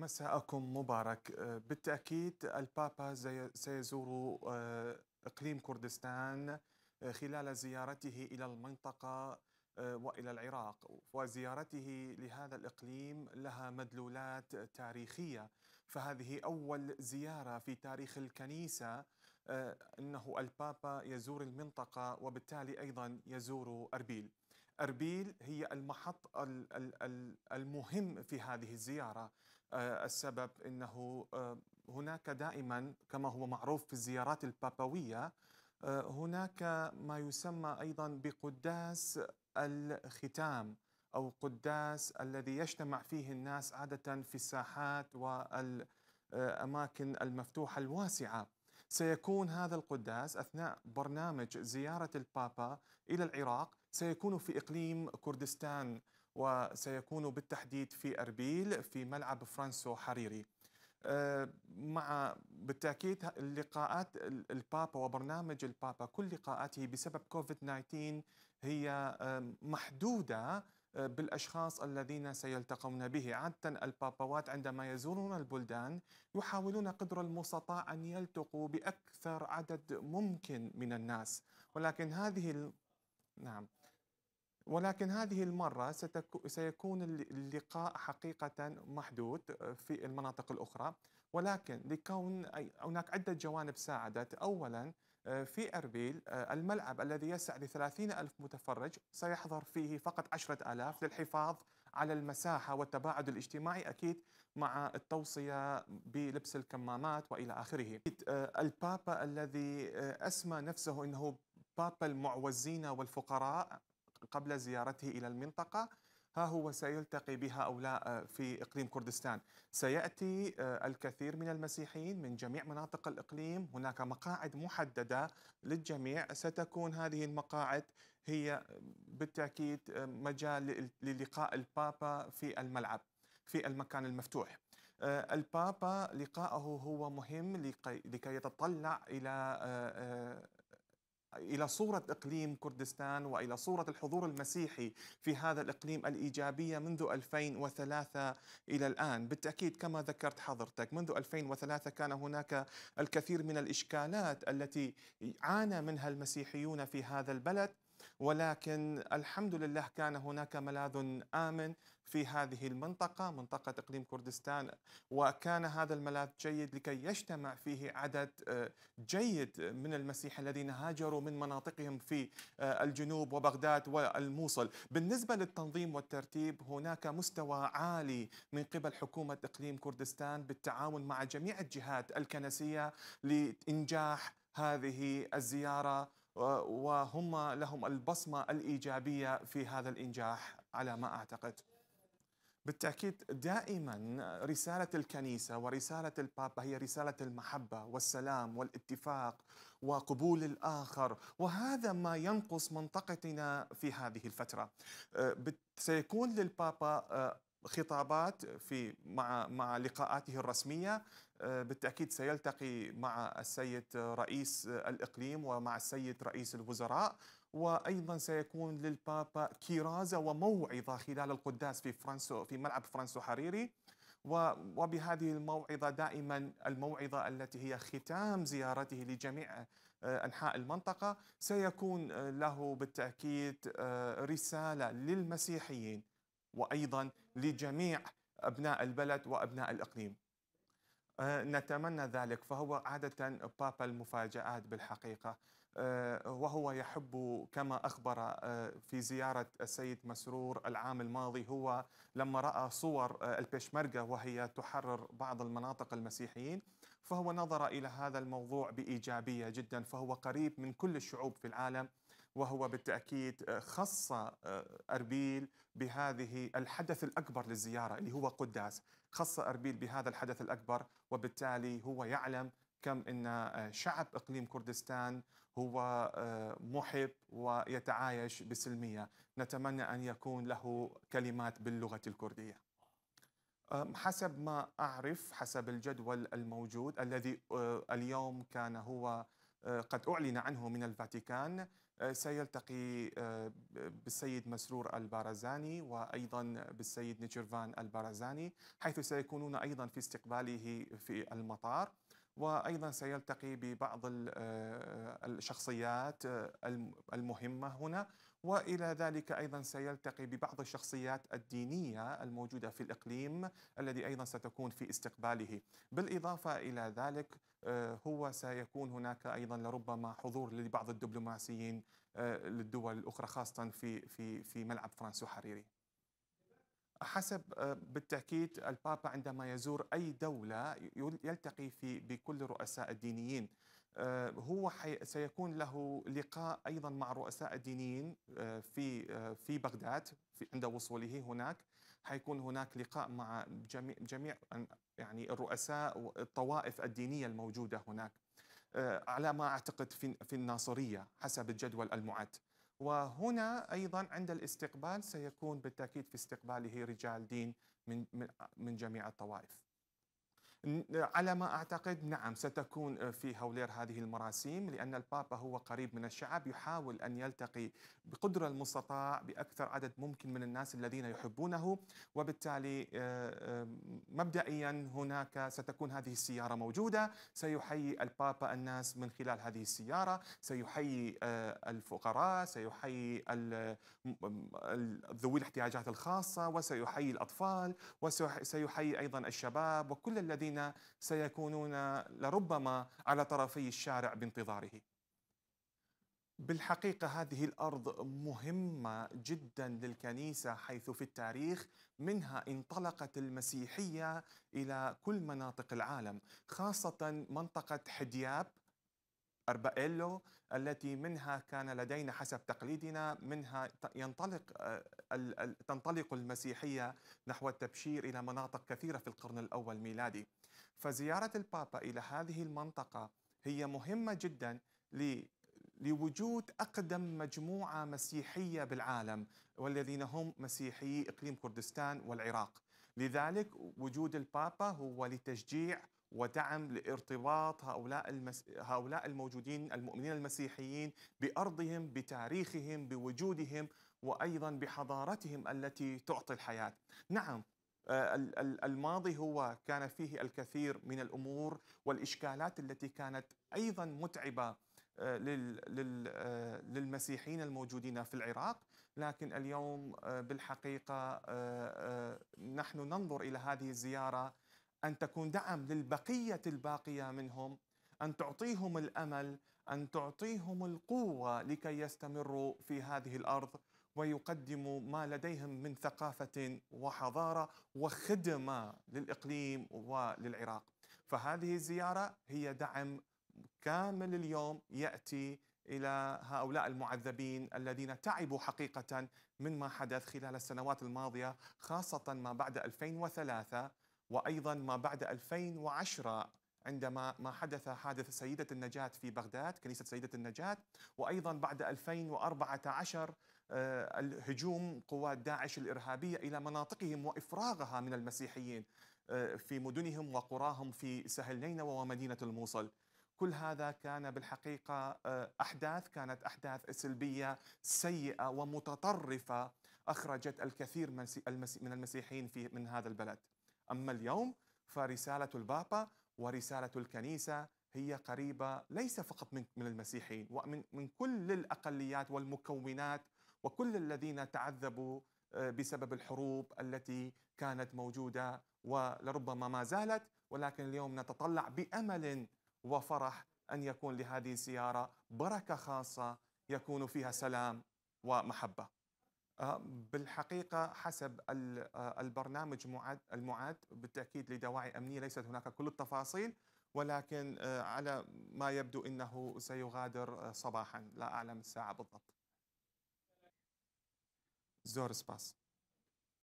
مساءكم مبارك آه، بالتأكيد البابا سيزور آه، إقليم كردستان آه، خلال زيارته إلى المنطقة والى العراق وزيارته لهذا الاقليم لها مدلولات تاريخيه فهذه اول زياره في تاريخ الكنيسه انه البابا يزور المنطقه وبالتالي ايضا يزور اربيل. اربيل هي المحط المهم في هذه الزياره آه، السبب انه آه، هناك دائما كما هو معروف في الزيارات البابويه آه، هناك ما يسمى ايضا بقداس الختام او قداس الذي يجتمع فيه الناس عاده في الساحات والاماكن المفتوحه الواسعه سيكون هذا القداس اثناء برنامج زياره البابا الى العراق سيكون في اقليم كردستان وسيكون بالتحديد في أربيل في ملعب فرانسو حريري آه، مع بالتاكيد لقاءات البابا وبرنامج البابا كل لقاءاته بسبب كوفيد 19 هي آه، محدوده آه، بالاشخاص الذين سيلتقون به، عاده الباباوات عندما يزورون البلدان يحاولون قدر المستطاع ان يلتقوا باكثر عدد ممكن من الناس، ولكن هذه ال... نعم ولكن هذه المرة سيكون اللقاء حقيقة محدود آه، في المناطق الأخرى ولكن لكون هناك عدة جوانب ساعدت أولا آه، في أربيل آه، الملعب الذي يسع لثلاثين ألف متفرج سيحضر فيه فقط عشرة ألاف للحفاظ على المساحة والتباعد الاجتماعي أكيد مع التوصية بلبس الكمامات وإلى آخره البابا الذي أسمى نفسه أنه بابا المعوزين والفقراء قبل زيارته إلى المنطقة ها هو سيلتقي بها أو لا آه، في إقليم كردستان سيأتي آه، الكثير من المسيحيين من جميع مناطق الإقليم هناك مقاعد محددة للجميع ستكون هذه المقاعد هي آه، بالتأكيد مجال للقاء البابا في الملعب في المكان المفتوح البابا لقاءه هو مهم لكي يتطلع إلى الى صوره اقليم كردستان والى صوره الحضور المسيحي في هذا الاقليم الايجابيه منذ 2003 الى الان، بالتاكيد كما ذكرت حضرتك منذ 2003 كان هناك الكثير من الاشكالات التي عانى منها المسيحيون في هذا البلد ولكن الحمد لله كان هناك ملاذ آمن في هذه المنطقة منطقة إقليم كردستان وكان هذا الملاذ جيد لكي يجتمع فيه عدد آه، جيد من المسيح الذين هاجروا من مناطقهم في آه، الجنوب وبغداد والموصل بالنسبة للتنظيم والترتيب هناك مستوى عالي من قبل حكومة إقليم كردستان بالتعاون مع جميع الجهات الكنسية لإنجاح هذه الزيارة وهم لهم البصمة الإيجابية في هذا الإنجاح على ما أعتقد بالتأكيد دائما رسالة الكنيسة ورسالة البابا هي رسالة المحبة والسلام والاتفاق وقبول الآخر وهذا ما ينقص منطقتنا في هذه الفترة أه، سيكون للبابا أه، خطابات في مع مع لقاءاته الرسميه آه، بالتاكيد سيلتقي مع السيد رئيس الاقليم ومع السيد رئيس الوزراء وايضا سيكون للبابا كيرازه وموعظه خلال القداس في فرانسو في ملعب فرانسو حريري وبهذه الموعظه دائما الموعظه التي هي ختام زيارته لجميع آه، انحاء المنطقه سيكون آه، له بالتاكيد رساله للمسيحيين وايضا لجميع ابناء البلد وابناء الاقليم. آه، نتمنى ذلك فهو عادة بابا المفاجآت بالحقيقة آه، وهو يحب كما أخبر آه، في زيارة السيد مسرور العام الماضي هو لما رأى صور البشمركة وهي تحرر بعض المناطق المسيحيين فهو نظر إلى هذا الموضوع بإيجابية جدا فهو قريب من كل الشعوب في العالم وهو بالتأكيد آه، خص آه، أربيل بهذه الحدث الأكبر للزيارة اللي هو قداس خص أربيل بهذا الحدث الأكبر وبالتالي هو يعلم كم أن آه، شعب إقليم كردستان هو محب ويتعايش بسلمية نتمنى أن يكون له كلمات باللغة الكردية حسب ما أعرف حسب الجدول الموجود الذي اليوم كان هو قد أعلن عنه من الفاتيكان آه، سيلتقي آه، بالسيد مسرور البارزاني وايضا بالسيد نيتشيرفان البارزاني حيث سيكونون ايضا في استقباله في المطار وايضا سيلتقي ببعض آه، الشخصيات آه، المهمه هنا والى ذلك ايضا سيلتقي ببعض الشخصيات الدينيه الموجوده في الاقليم الذي ايضا ستكون في استقباله بالاضافه الى ذلك آه، هو سيكون هناك ايضا لربما حضور لبعض الدبلوماسيين للدول الاخرى خاصه في في في ملعب فرانسو حريري حسب آه، بالتأكيد البابا عندما يزور أي دولة يلتقي في بكل رؤساء الدينيين آه، هو سيكون له لقاء أيضا مع رؤساء الدينيين آه، في في بغداد عند وصوله هناك حيكون هناك لقاء مع جميع جميع يعني الرؤساء والطوائف الدينية الموجودة هناك على ما أعتقد في الناصرية حسب الجدول المعد وهنا ايضا عند الاستقبال سيكون بالتاكيد في استقباله رجال دين من من جميع الطوائف على ما أعتقد نعم ستكون آه، في هولير هذه المراسيم لأن البابا هو قريب من الشعب يحاول أن يلتقي بقدر المستطاع بأكثر عدد ممكن من الناس الذين يحبونه وبالتالي آه، مبدئيا هناك ستكون هذه السيارة موجودة سيحيي البابا الناس من خلال هذه السيارة سيحيي آه، الفقراء سيحيي ذوي الاحتياجات الخاصة وسيحيي الأطفال وسيحيي أيضا الشباب وكل الذين الذين سيكونون لربما على طرفي الشارع بانتظاره بالحقيقة هذه الأرض مهمة جدا للكنيسة حيث في التاريخ منها انطلقت المسيحية إلى كل مناطق العالم خاصة منطقة حدياب أربائيلو التي منها كان لدينا حسب تقليدنا منها ينطلق آه، تنطلق المسيحية نحو التبشير إلى مناطق كثيرة في القرن الأول ميلادي فزيارة البابا إلى هذه المنطقة هي مهمة جدا لوجود أقدم مجموعة مسيحية بالعالم والذين هم مسيحيي إقليم كردستان والعراق لذلك وجود البابا هو لتشجيع ودعم لارتباط هؤلاء المس... هؤلاء الموجودين المؤمنين المسيحيين بارضهم بتاريخهم بوجودهم وايضا بحضارتهم التي تعطي الحياه. نعم آه، الماضي هو كان فيه الكثير من الامور والاشكالات التي كانت ايضا متعبه آه، آه، للمسيحيين الموجودين في العراق لكن اليوم بالحقيقه نحن ننظر الى هذه الزياره ان تكون دعم للبقيه الباقيه منهم ان تعطيهم الامل ان تعطيهم القوه لكي يستمروا في هذه الارض ويقدموا ما لديهم من ثقافة وحضارة وخدمة للإقليم وللعراق فهذه الزيارة هي دعم كامل اليوم يأتي إلى هؤلاء المعذبين الذين تعبوا حقيقة مما حدث خلال السنوات الماضية خاصة ما بعد 2003 وأيضا ما بعد 2010 عندما ما حدث حادث سيدة النجاة في بغداد كنيسة سيدة النجاة وأيضا بعد 2014 آه، هجوم قوات داعش الارهابيه الى مناطقهم وافراغها من المسيحيين آه، في مدنهم وقراهم في سهل نينوى ومدينه الموصل. كل هذا كان بالحقيقه آه، احداث كانت احداث سلبيه سيئه ومتطرفه اخرجت الكثير من المسيحيين في من هذا البلد. اما اليوم فرساله البابا ورساله الكنيسه هي قريبة ليس فقط من المسيحيين ومن كل الأقليات والمكونات وكل الذين تعذبوا آه، بسبب الحروب التي كانت موجوده ولربما ما زالت ولكن اليوم نتطلع بامل وفرح ان يكون لهذه الزياره بركه خاصه يكون فيها سلام ومحبه. آه، بالحقيقه حسب آه، البرنامج المعد بالتاكيد لدواعي امنيه ليست هناك كل التفاصيل ولكن على ما يبدو انه سيغادر صباحا لا اعلم الساعه بالضبط. زۆر سپاس.